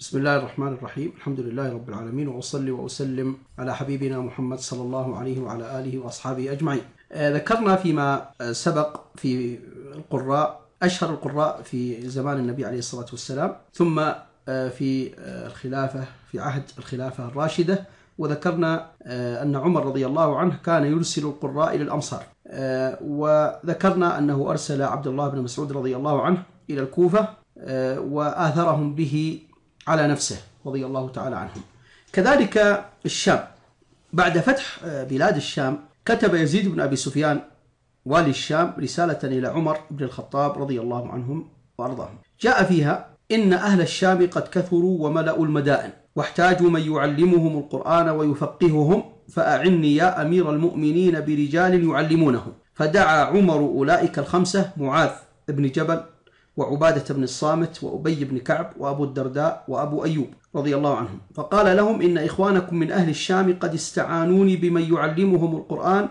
بسم الله الرحمن الرحيم الحمد لله رب العالمين وأصلي وأسلم على حبيبنا محمد صلى الله عليه وعلى آله وأصحابه أجمعين آه، ذكرنا فيما آه، سبق في القراء أشهر القراء في زمان النبي عليه الصلاة والسلام ثم آه، في الخلافة في عهد الخلافة الراشدة وذكرنا أن عمر رضي الله عنه كان يرسل القراء إلى الأمصار وذكرنا أنه أرسل عبد الله بن مسعود رضي الله عنه إلى الكوفة وآثرهم به على نفسه رضي الله تعالى عنهم كذلك الشام بعد فتح آه، بلاد الشام كتب يزيد بن أبي سفيان والي الشام رسالة إلى عمر بن الخطاب رضي الله عنهم وأرضاهم جاء فيها إن أهل الشام قد كثروا وملأوا المدائن واحتاجوا من يعلمهم القرآن ويفقههم فأعني يا أمير المؤمنين برجال يعلمونهم فدعا عمر أولئك الخمسة معاذ بن جبل وعبادة بن الصامت وأبي بن كعب وأبو الدرداء وأبو أيوب رضي الله عنهم فقال لهم إن إخوانكم من أهل الشام قد استعانوني بمن يعلمهم القرآن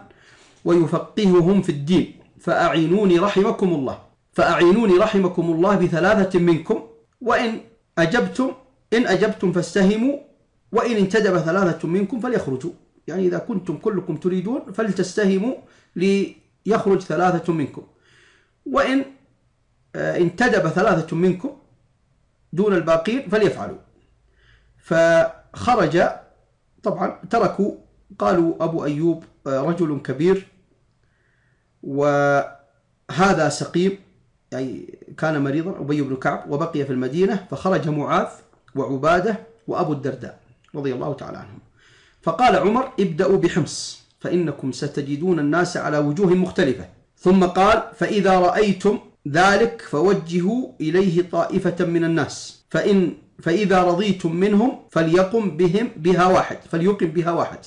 ويفقههم في الدين فأعينوني رحمكم الله فأعينوني رحمكم الله بثلاثة منكم وإن أجبتم إن أجبتم فاستهموا وإن انتدب ثلاثة منكم فليخرجوا يعني إذا كنتم كلكم تريدون فلتستهموا ليخرج ثلاثة منكم وإن آه، انتدب ثلاثة منكم دون الباقين فليفعلوا فخرج طبعا تركوا قالوا أبو أيوب آه، رجل كبير وهذا سقيم أي يعني كان مريضا أبي بن كعب وبقي في المدينة فخرج معاذ وعبادة وأبو الدرداء رضي الله تعالى عنهم فقال عمر ابدأوا بحمص فإنكم ستجدون الناس على وجوه مختلفة ثم قال فإذا رأيتم ذلك فوجهوا إليه طائفة من الناس فإن فإذا رضيتم منهم فليقم بهم بها واحد فليقم بها واحد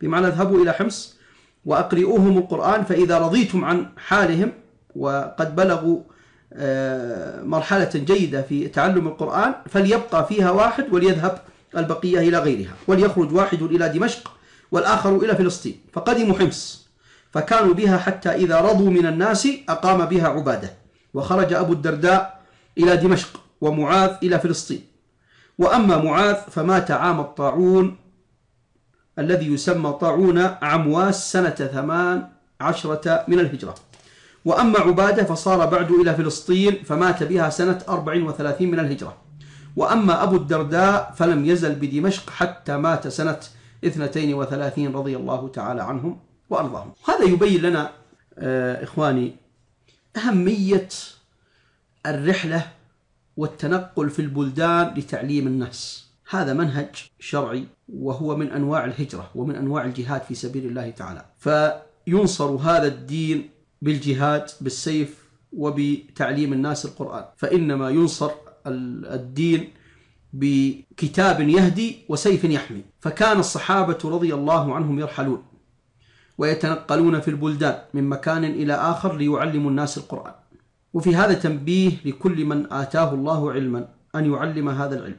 بمعنى اذهبوا إلى حمص وأقرئوهم القرآن فإذا رضيتم عن حالهم وقد بلغوا آه، مرحلة جيدة في تعلم القرآن فليبقى فيها واحد وليذهب البقية إلى غيرها وليخرج واحد إلى دمشق والآخر إلى فلسطين فقدموا حمص فكانوا بها حتى إذا رضوا من الناس أقام بها عبادة وخرج أبو الدرداء إلى دمشق ومعاذ إلى فلسطين وأما معاذ فمات عام الطاعون الذي يسمى طاعون عمواس سنة ثمان عشرة من الهجرة وأما عبادة فصار بعد إلى فلسطين فمات بها سنة 34 من الهجرة وأما أبو الدرداء فلم يزل بدمشق حتى مات سنة 32 رضي الله تعالى عنهم وأرضاهم هذا يبين لنا آه، إخواني أهمية الرحلة والتنقل في البلدان لتعليم الناس هذا منهج شرعي وهو من أنواع الهجرة ومن أنواع الجهاد في سبيل الله تعالى فينصر هذا الدين بالجهاد بالسيف وبتعليم الناس القرآن فإنما ينصر الدين بكتاب يهدي وسيف يحمي فكان الصحابة رضي الله عنهم يرحلون ويتنقلون في البلدان من مكان إلى آخر ليعلموا الناس القرآن وفي هذا تنبيه لكل من آتاه الله علما أن يعلم هذا العلم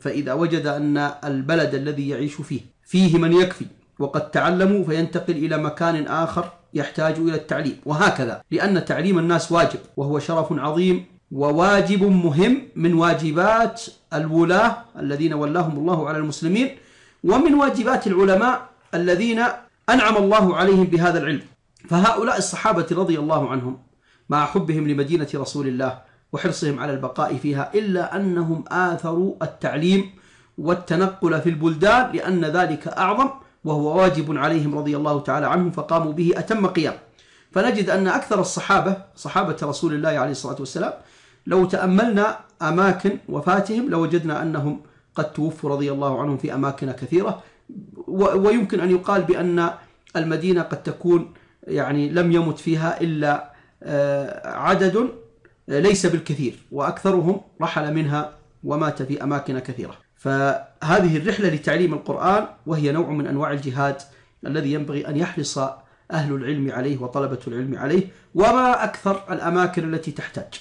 فإذا وجد أن البلد الذي يعيش فيه فيه من يكفي وقد تعلموا فينتقل إلى مكان آخر يحتاج إلى التعليم وهكذا لأن تعليم الناس واجب وهو شرف عظيم وواجب مهم من واجبات الولاة الذين ولاهم الله على المسلمين ومن واجبات العلماء الذين أنعم الله عليهم بهذا العلم فهؤلاء الصحابة رضي الله عنهم مع حبهم لمدينة رسول الله وحرصهم على البقاء فيها إلا أنهم آثروا التعليم والتنقل في البلدان لأن ذلك أعظم وهو واجب عليهم رضي الله تعالى عنهم فقاموا به أتم قيام فنجد أن أكثر الصحابة صحابة رسول الله عليه الصلاة والسلام لو تأملنا أماكن وفاتهم لوجدنا أنهم قد توفوا رضي الله عنهم في أماكن كثيرة ويمكن أن يقال بأن المدينة قد تكون يعني لم يمت فيها إلا آه، عدد آه، ليس بالكثير وأكثرهم رحل منها ومات في أماكن كثيرة فهذه الرحلة لتعليم القرآن وهي نوع من أنواع الجهاد الذي ينبغي أن يحرص أهل العلم عليه وطلبة العلم عليه وما أكثر الأماكن التي تحتاج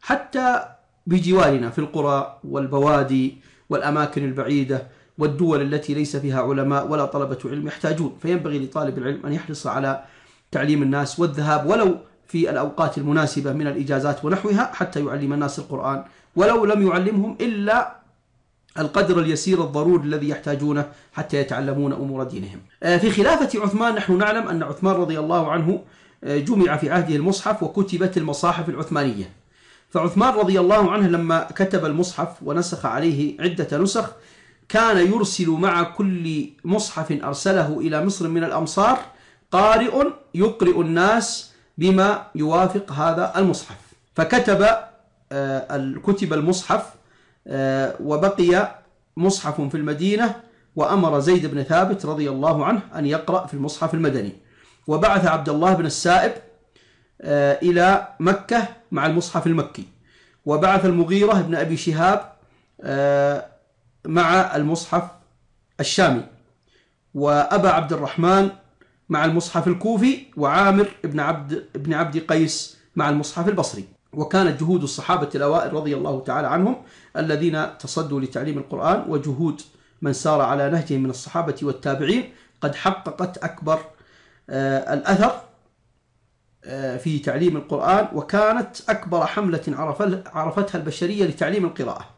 حتى بجوارنا في القرى والبوادي والأماكن البعيدة والدول التي ليس فيها علماء ولا طلبة علم يحتاجون فينبغي لطالب العلم أن يحرص على تعليم الناس والذهاب ولو في الأوقات المناسبة من الإجازات ونحوها حتى يعلم الناس القرآن ولو لم يعلمهم إلا القدر اليسير الضروري الذي يحتاجونه حتى يتعلمون أمور دينهم آه، في خلافة عثمان نحن نعلم أن عثمان رضي الله عنه آه، جمع في عهده المصحف وكتبت المصاحف العثمانية فعثمان رضي الله عنه لما كتب المصحف ونسخ عليه عدة نسخ كان يرسل مع كل مصحف أرسله إلى مصر من الأمصار قارئ يقرئ الناس بما يوافق هذا المصحف فكتب آه، كتب المصحف آه، وبقي مصحف في المدينة وأمر زيد بن ثابت رضي الله عنه أن يقرأ في المصحف المدني وبعث عبد الله بن السائب آه، إلى مكة مع المصحف المكي وبعث المغيرة بن أبي شهاب مع المصحف الشامي وأبا عبد الرحمن مع المصحف الكوفي وعامر بن عبد بن عبد قيس مع المصحف البصري وكانت جهود الصحابة الأوائل رضي الله تعالى عنهم الذين تصدوا لتعليم القرآن وجهود من سار على نهجهم من الصحابة والتابعين قد حققت أكبر آه، الأثر آه، في تعليم القرآن وكانت أكبر حملة عرفتها البشرية لتعليم القراءة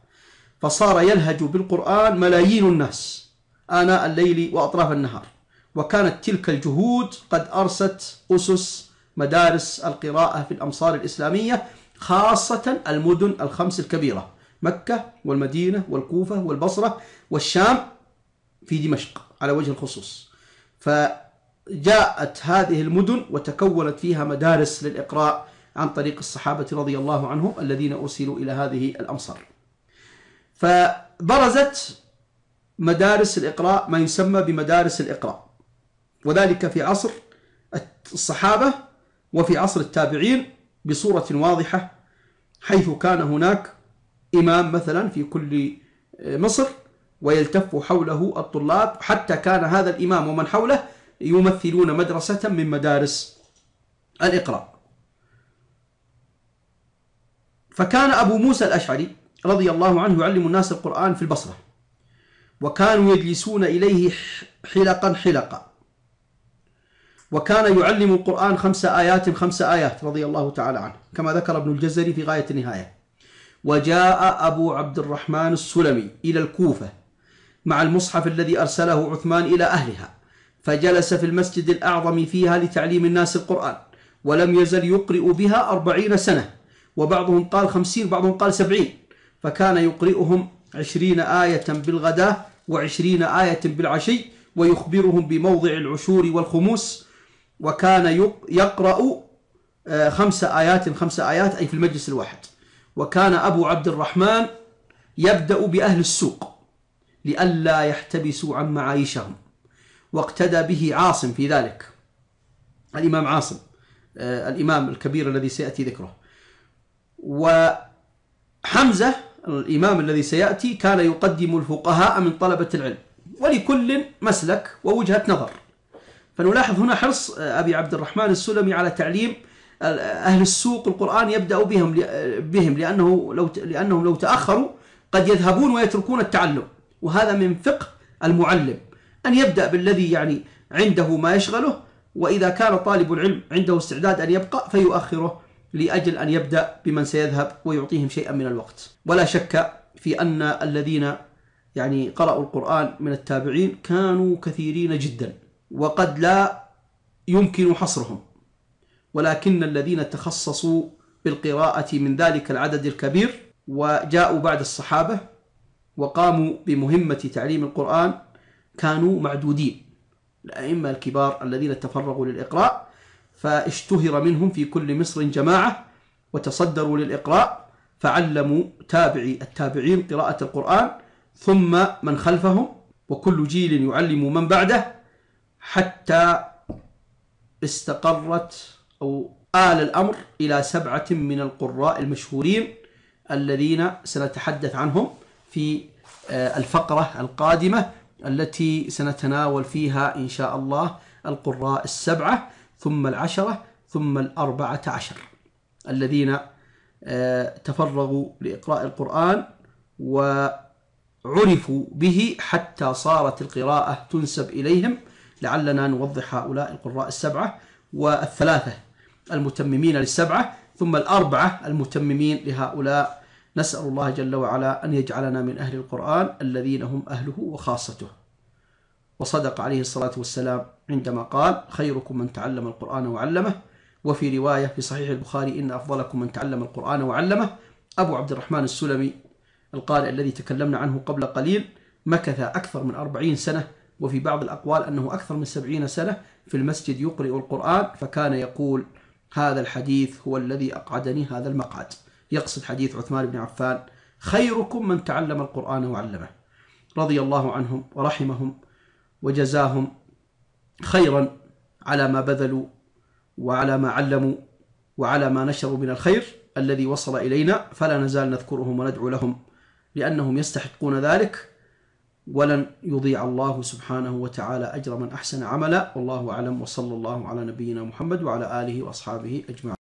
فصار يلهج بالقرآن ملايين الناس آناء الليل وأطراف النهار وكانت تلك الجهود قد أرست أسس مدارس القراءة في الأمصار الإسلامية خاصة المدن الخمس الكبيرة مكة والمدينة والكوفة والبصرة والشام في دمشق على وجه الخصوص فجاءت هذه المدن وتكونت فيها مدارس للإقراء عن طريق الصحابة رضي الله عنهم الذين أرسلوا إلى هذه الأمصار فبرزت مدارس الإقراء ما يسمى بمدارس الإقراء وذلك في عصر الصحابة وفي عصر التابعين بصورة واضحة حيث كان هناك إمام مثلا في كل مصر ويلتف حوله الطلاب حتى كان هذا الإمام ومن حوله يمثلون مدرسة من مدارس الإقراء فكان أبو موسى الأشعري رضي الله عنه يعلم الناس القرآن في البصرة وكانوا يجلسون إليه حلقا حلقا وكان يعلم القرآن خمس آيات خمس آيات رضي الله تعالى عنه كما ذكر ابن الجزري في غاية النهاية وجاء أبو عبد الرحمن السلمي إلى الكوفة مع المصحف الذي أرسله عثمان إلى أهلها فجلس في المسجد الأعظم فيها لتعليم الناس القرآن ولم يزل يقرئ بها أربعين سنة وبعضهم قال خمسين وبعضهم قال سبعين فكان يقرئهم عشرين آية بالغداة وعشرين آية بالعشي ويخبرهم بموضع العشور والخموس وكان يقرأ آه، خمس آيات خمس آيات أي في المجلس الواحد وكان أبو عبد الرحمن يبدأ بأهل السوق لئلا يحتبسوا عن معايشهم واقتدى به عاصم في ذلك الإمام عاصم آه، الإمام الكبير الذي سيأتي ذكره وحمزة الإمام الذي سيأتي كان يقدم الفقهاء من طلبة العلم ولكل مسلك ووجهة نظر فنلاحظ هنا حرص آه، أبي عبد الرحمن السلمي على تعليم آه، أهل السوق القرآن يبدأ بهم بهم لأنه لو لأنهم لو تأخروا قد يذهبون ويتركون التعلم وهذا من فقه المعلم أن يبدأ بالذي يعني عنده ما يشغله وإذا كان طالب العلم عنده استعداد أن يبقى فيؤخره لأجل أن يبدأ بمن سيذهب ويعطيهم شيئا من الوقت ولا شك في أن الذين يعني قرأوا القرآن من التابعين كانوا كثيرين جدا وقد لا يمكن حصرهم ولكن الذين تخصصوا بالقراءة من ذلك العدد الكبير وجاءوا بعد الصحابة وقاموا بمهمة تعليم القرآن كانوا معدودين الأئمة الكبار الذين تفرغوا للإقراء فاشتهر منهم في كل مصر جماعة وتصدروا للإقراء فعلموا تابعي التابعين قراءة القرآن ثم من خلفهم وكل جيل يعلم من بعده حتى استقرت أو آل الأمر إلى سبعة من القراء المشهورين الذين سنتحدث عنهم في آه، الفقرة القادمة التي سنتناول فيها إن شاء الله القراء السبعة ثم العشرة ثم الأربعة عشر الذين آه، تفرغوا لإقراء القرآن وعرفوا به حتى صارت القراءة تنسب إليهم لعلنا نوضح هؤلاء القراء السبعة والثلاثة المتممين للسبعة ثم الأربعة المتممين لهؤلاء نسأل الله جل وعلا أن يجعلنا من أهل القرآن الذين هم أهله وخاصته وصدق عليه الصلاة والسلام عندما قال خيركم من تعلم القرآن وعلمه وفي رواية في صحيح البخاري إن أفضلكم من تعلم القرآن وعلمه أبو عبد الرحمن السلمي القارئ الذي تكلمنا عنه قبل قليل مكث أكثر من أربعين سنة وفي بعض الأقوال أنه أكثر من سبعين سنة في المسجد يقرئ القرآن فكان يقول هذا الحديث هو الذي أقعدني هذا المقعد يقصد حديث عثمان بن عفان خيركم من تعلم القرآن وعلمه رضي الله عنهم ورحمهم وجزاهم خيرا على ما بذلوا وعلى ما علموا وعلى ما نشروا من الخير الذي وصل إلينا فلا نزال نذكرهم وندعو لهم لأنهم يستحقون ذلك ولن يضيع الله سبحانه وتعالى أجر من أحسن عملا والله أعلم وصلى الله على نبينا محمد وعلى آله وأصحابه أجمعين